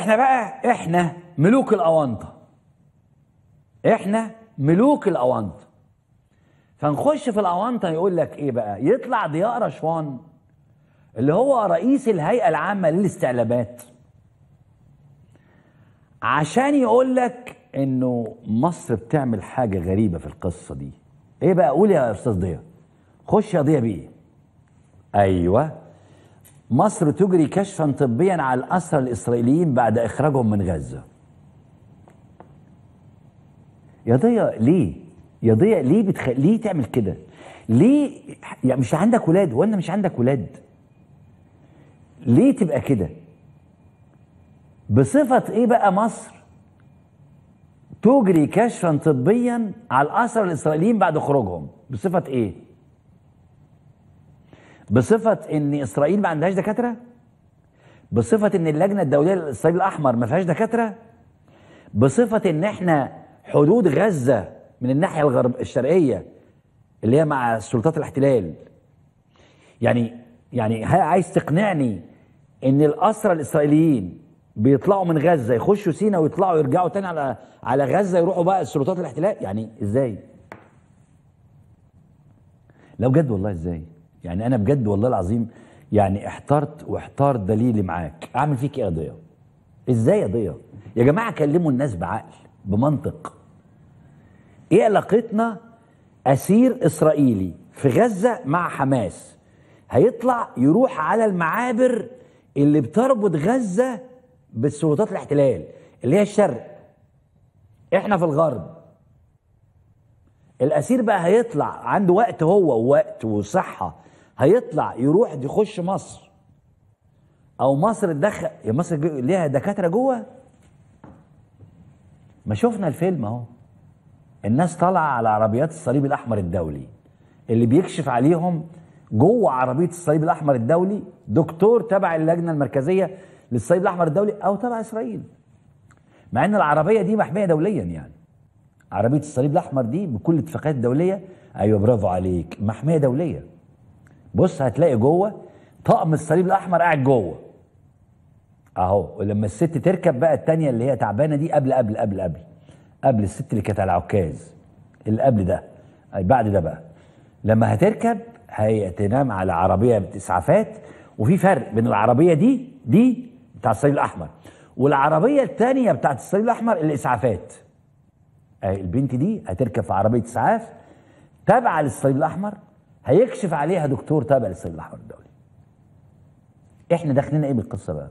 احنا بقى احنا ملوك الاونطه احنا ملوك الاونطه فنخش في الاونطه يقول لك ايه بقى يطلع ضياء رشوان اللي هو رئيس الهيئه العامه للاستعلابات عشان يقول لك انه مصر بتعمل حاجه غريبه في القصه دي ايه بقى قول يا استاذ ضياء خش يا ضياء بايه ايوه مصر تجري كشفا طبيا على الأسرى الإسرائيليين بعد إخراجهم من غزة يا ضيا ليه يا ضيا ليه بتخ... ليه تعمل كده ليه يعني مش عندك ولاد وانا مش عندك ولاد ليه تبقى كده بصفة ايه بقى مصر تجري كشفا طبيا على الأسرى الإسرائيليين بعد خروجهم بصفة ايه بصفه ان اسرائيل ما عندهاش دكاتره بصفه ان اللجنه الدوليه للصليب الاحمر ما فيهاش دكاتره بصفه ان احنا حدود غزه من الناحيه الغرب الشرقيه اللي هي مع سلطات الاحتلال يعني يعني عايز تقنعني ان الاسرى الاسرائيليين بيطلعوا من غزه يخشوا سينا ويطلعوا يرجعوا تاني على على غزه يروحوا بقى سلطات الاحتلال يعني ازاي لو جد والله ازاي يعني انا بجد والله العظيم يعني احترت واحتار دليلي معاك اعمل فيك ايه يا ضياء ازاي يا ضياء يا جماعه كلموا الناس بعقل بمنطق ايه علاقتنا اسير اسرائيلي في غزه مع حماس هيطلع يروح على المعابر اللي بتربط غزه بالسلطات الاحتلال اللي هي الشرق احنا في الغرب الاسير بقى هيطلع عنده وقت هو ووقت وصحه هيطلع يروح يخش مصر او مصر تدخل يا مصر ليها دكاتره جوه ما شفنا الفيلم اهو الناس طالعه على عربيات الصليب الاحمر الدولي اللي بيكشف عليهم جوه عربيه الصليب الاحمر الدولي دكتور تبع اللجنه المركزيه للصليب الاحمر الدولي او تبع اسرائيل مع ان العربيه دي محميه دوليا يعني عربيه الصليب الاحمر دي بكل اتفاقيات دوليه ايوه برافو عليك محميه دوليه بص هتلاقي جوه طقم الصليب الاحمر قاعد جوه اهو ولما الست تركب بقى التانية اللي هي تعبانه دي قبل قبل قبل قبل قبل الست اللي كانت على العكاز اللي قبل ده أي بعد ده بقى لما هتركب هي تنام على عربيه اسعافات وفي فرق بين العربيه دي دي بتاع الصليب الاحمر والعربيه الثانيه بتاعت الصليب الاحمر الاسعافات البنت دي هتركب في عربيه اسعاف تابعه للصليب الاحمر هيكشف عليها دكتور تابع للسجل الاحمر الدولي احنا داخلين ايه بالقصه بقى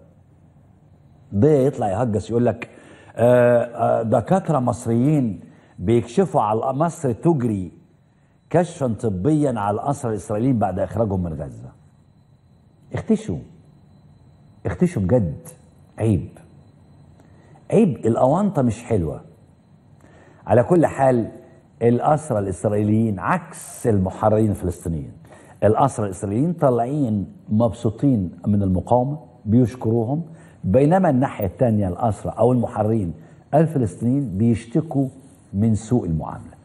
ده يطلع يهجس يقول لك آه، آه، دكاتره مصريين بيكشفوا على مصر تجري كشفا طبيا على الاسرى الاسرائيليين بعد اخراجهم من غزه اختشوا اختشوا بجد عيب عيب الاونطه مش حلوه على كل حال الأسرى الإسرائيليين عكس المحررين الفلسطينيين الأسرى الإسرائيليين طالعين مبسوطين من المقاومة بيشكروهم بينما الناحية الثانية الأسرى أو المحررين الفلسطينيين بيشتكوا من سوء المعاملة